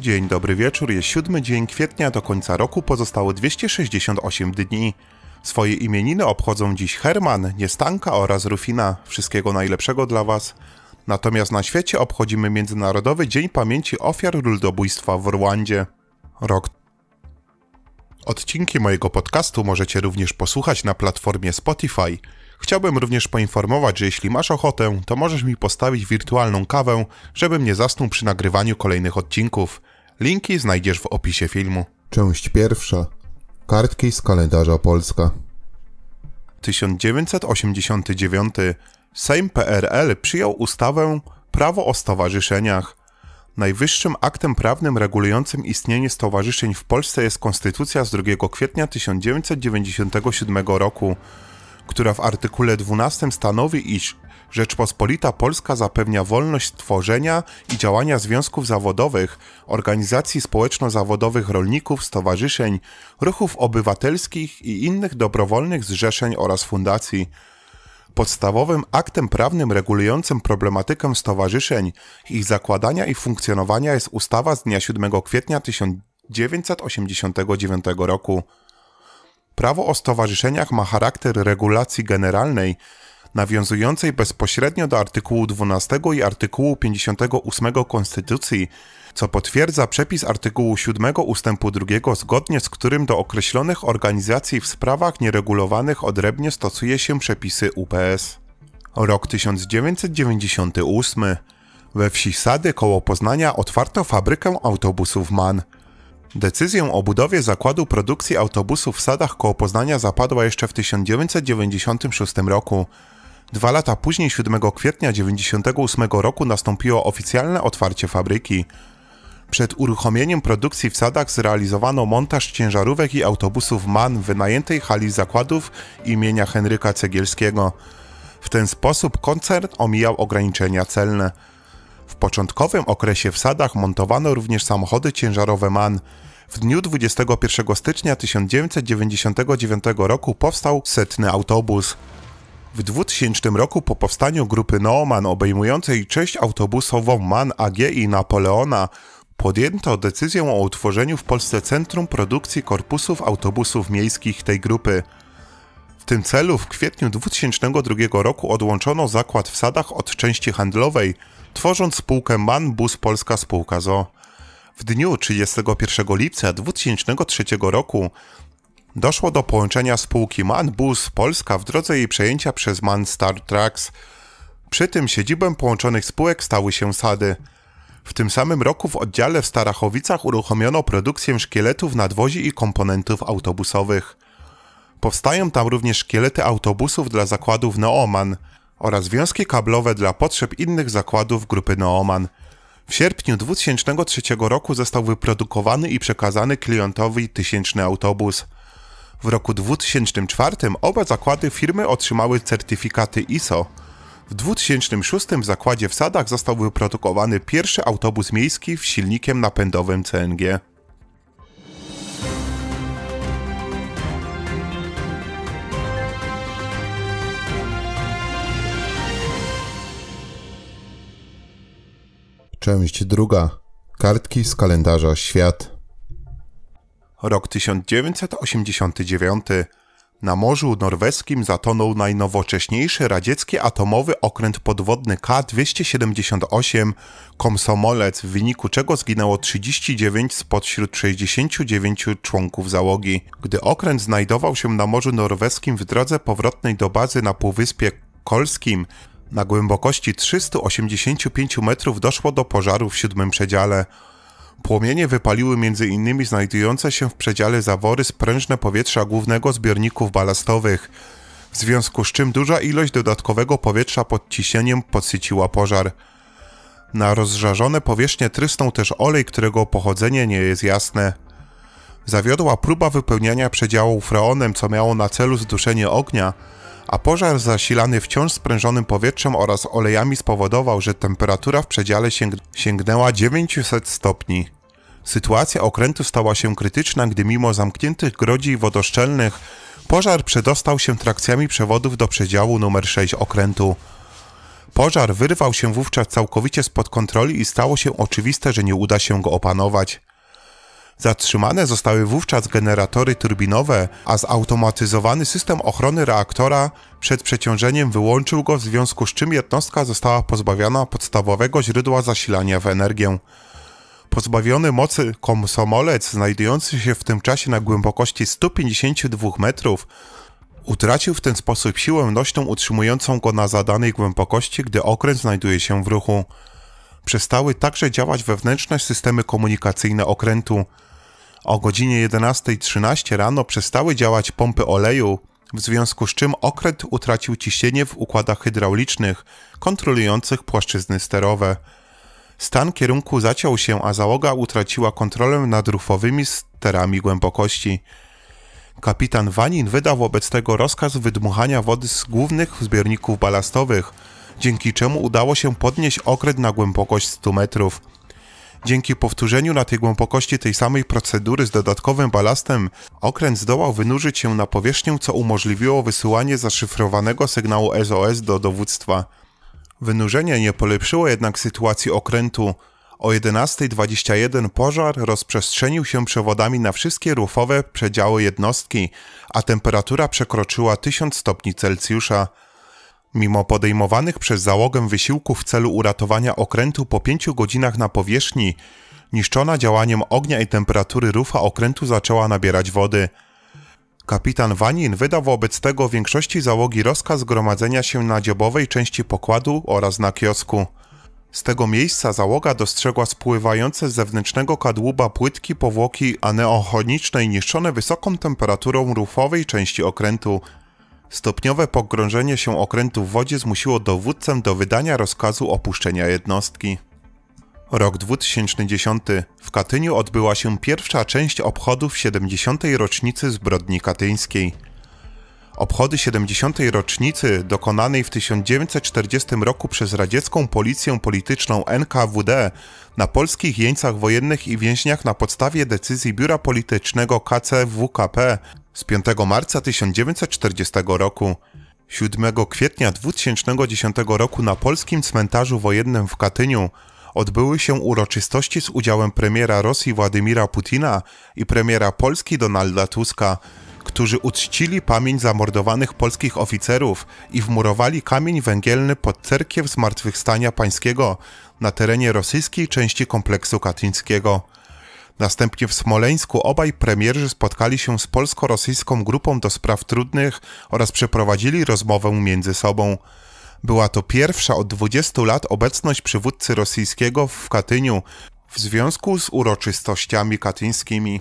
Dzień dobry wieczór, jest siódmy dzień kwietnia, do końca roku pozostało 268 dni. Swoje imieniny obchodzą dziś Herman, Niestanka oraz Rufina. Wszystkiego najlepszego dla Was. Natomiast na świecie obchodzimy Międzynarodowy Dzień Pamięci Ofiar Ludobójstwa w Rwandzie. Rok. Odcinki mojego podcastu możecie również posłuchać na platformie Spotify. Chciałbym również poinformować, że jeśli masz ochotę, to możesz mi postawić wirtualną kawę, żebym nie zasnął przy nagrywaniu kolejnych odcinków. Linki znajdziesz w opisie filmu. Część pierwsza. Kartki z kalendarza Polska. 1989. Sejm PRL przyjął ustawę Prawo o stowarzyszeniach. Najwyższym aktem prawnym regulującym istnienie stowarzyszeń w Polsce jest Konstytucja z 2 kwietnia 1997 roku która w artykule 12 stanowi, iż Rzeczpospolita Polska zapewnia wolność tworzenia i działania związków zawodowych, organizacji społeczno-zawodowych rolników, stowarzyszeń, ruchów obywatelskich i innych dobrowolnych zrzeszeń oraz fundacji. Podstawowym aktem prawnym regulującym problematykę stowarzyszeń, ich zakładania i funkcjonowania jest ustawa z dnia 7 kwietnia 1989 roku. Prawo o stowarzyszeniach ma charakter regulacji generalnej, nawiązującej bezpośrednio do artykułu 12 i artykułu 58 Konstytucji, co potwierdza przepis artykułu 7 ustępu 2, zgodnie z którym do określonych organizacji w sprawach nieregulowanych odrębnie stosuje się przepisy UPS. Rok 1998. We wsi Sady koło Poznania otwarto fabrykę autobusów MAN – Decyzję o budowie zakładu produkcji autobusów w Sadach koło Poznania zapadła jeszcze w 1996 roku. Dwa lata później, 7 kwietnia 1998 roku, nastąpiło oficjalne otwarcie fabryki. Przed uruchomieniem produkcji w Sadach zrealizowano montaż ciężarówek i autobusów MAN w wynajętej hali zakładów imienia Henryka Cegielskiego. W ten sposób koncern omijał ograniczenia celne początkowym okresie w sadach montowano również samochody ciężarowe MAN. W dniu 21 stycznia 1999 roku powstał setny autobus. W 2000 roku po powstaniu grupy Nooman obejmującej część autobusową MAN AG i Napoleona podjęto decyzję o utworzeniu w Polsce Centrum Produkcji Korpusów Autobusów Miejskich tej grupy tym celu w kwietniu 2002 roku odłączono zakład w Sadach od części handlowej, tworząc spółkę MAN Bus Polska Spółka ZO. W dniu 31 lipca 2003 roku doszło do połączenia spółki MAN Bus Polska w drodze jej przejęcia przez MAN Star Trucks. Przy tym siedzibą połączonych spółek stały się Sady. W tym samym roku w oddziale w Starachowicach uruchomiono produkcję szkieletów nadwozi i komponentów autobusowych. Powstają tam również szkielety autobusów dla zakładów Neoman oraz wiązki kablowe dla potrzeb innych zakładów grupy Neoman. W sierpniu 2003 roku został wyprodukowany i przekazany klientowi tysięczny autobus. W roku 2004 oba zakłady firmy otrzymały certyfikaty ISO. W 2006 w zakładzie w Sadach został wyprodukowany pierwszy autobus miejski z silnikiem napędowym CNG. Część druga. Kartki z kalendarza Świat. Rok 1989. Na Morzu Norweskim zatonął najnowocześniejszy radziecki atomowy okręt podwodny K-278 Komsomolec, w wyniku czego zginęło 39 spośród 69 członków załogi. Gdy okręt znajdował się na Morzu Norweskim w drodze powrotnej do bazy na Półwyspie Kolskim na głębokości 385 metrów doszło do pożaru w siódmym przedziale. Płomienie wypaliły m.in. znajdujące się w przedziale zawory sprężne powietrza głównego zbiorników balastowych, w związku z czym duża ilość dodatkowego powietrza pod ciśnieniem podsyciła pożar. Na rozżarzone powierzchnie trysnął też olej, którego pochodzenie nie jest jasne. Zawiodła próba wypełniania przedziału freonem, co miało na celu zduszenie ognia, a pożar zasilany wciąż sprężonym powietrzem oraz olejami spowodował, że temperatura w przedziale sięg sięgnęła 900 stopni. Sytuacja okrętu stała się krytyczna, gdy mimo zamkniętych grodzi wodoszczelnych pożar przedostał się trakcjami przewodów do przedziału numer 6 okrętu. Pożar wyrwał się wówczas całkowicie spod kontroli i stało się oczywiste, że nie uda się go opanować. Zatrzymane zostały wówczas generatory turbinowe, a zautomatyzowany system ochrony reaktora przed przeciążeniem wyłączył go, w związku z czym jednostka została pozbawiona podstawowego źródła zasilania w energię. Pozbawiony mocy komsomolec, znajdujący się w tym czasie na głębokości 152 metrów, utracił w ten sposób siłę nośną utrzymującą go na zadanej głębokości, gdy okręt znajduje się w ruchu przestały także działać wewnętrzne systemy komunikacyjne okrętu. O godzinie 11.13 rano przestały działać pompy oleju, w związku z czym okręt utracił ciśnienie w układach hydraulicznych kontrolujących płaszczyzny sterowe. Stan kierunku zaciął się, a załoga utraciła kontrolę nad rufowymi sterami głębokości. Kapitan Wanin wydał wobec tego rozkaz wydmuchania wody z głównych zbiorników balastowych, dzięki czemu udało się podnieść okręt na głębokość 100 metrów. Dzięki powtórzeniu na tej głębokości tej samej procedury z dodatkowym balastem, okręt zdołał wynurzyć się na powierzchnię, co umożliwiło wysyłanie zaszyfrowanego sygnału SOS do dowództwa. Wynurzenie nie polepszyło jednak sytuacji okrętu. O 11.21 pożar rozprzestrzenił się przewodami na wszystkie rufowe przedziały jednostki, a temperatura przekroczyła 1000 stopni Celsjusza. Mimo podejmowanych przez załogę wysiłków w celu uratowania okrętu po pięciu godzinach na powierzchni, niszczona działaniem ognia i temperatury rufa okrętu zaczęła nabierać wody. Kapitan Wanin wydał wobec tego większości załogi rozkaz gromadzenia się na dziobowej części pokładu oraz na kiosku. Z tego miejsca załoga dostrzegła spływające z zewnętrznego kadłuba płytki powłoki aneochonicznej niszczone wysoką temperaturą rufowej części okrętu, Stopniowe pogrążenie się okrętu w wodzie zmusiło dowódcę do wydania rozkazu opuszczenia jednostki. Rok 2010. W Katyniu odbyła się pierwsza część obchodów 70. rocznicy zbrodni katyńskiej. Obchody 70. rocznicy dokonanej w 1940 roku przez radziecką policję polityczną NKWD na polskich jeńcach wojennych i więźniach na podstawie decyzji biura politycznego KCWKP z 5 marca 1940 roku. 7 kwietnia 2010 roku na polskim cmentarzu wojennym w Katyniu odbyły się uroczystości z udziałem premiera Rosji Władimira Putina i premiera Polski Donalda Tuska, którzy uczcili pamięć zamordowanych polskich oficerów i wmurowali kamień węgielny pod cerkiew Zmartwychwstania Pańskiego na terenie rosyjskiej części kompleksu katyńskiego. Następnie w Smoleńsku obaj premierzy spotkali się z polsko-rosyjską grupą do spraw trudnych oraz przeprowadzili rozmowę między sobą. Była to pierwsza od 20 lat obecność przywódcy rosyjskiego w Katyniu w związku z uroczystościami katyńskimi.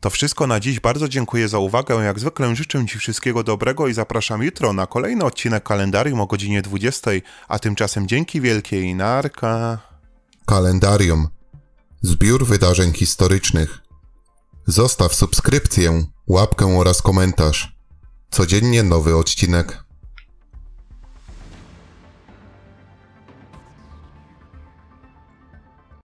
To wszystko na dziś. Bardzo dziękuję za uwagę. Jak zwykle życzę Ci wszystkiego dobrego i zapraszam jutro na kolejny odcinek kalendarium o godzinie 20. A tymczasem dzięki wielkiej narka. Kalendarium zbiór wydarzeń historycznych. Zostaw subskrypcję, łapkę oraz komentarz. Codziennie nowy odcinek.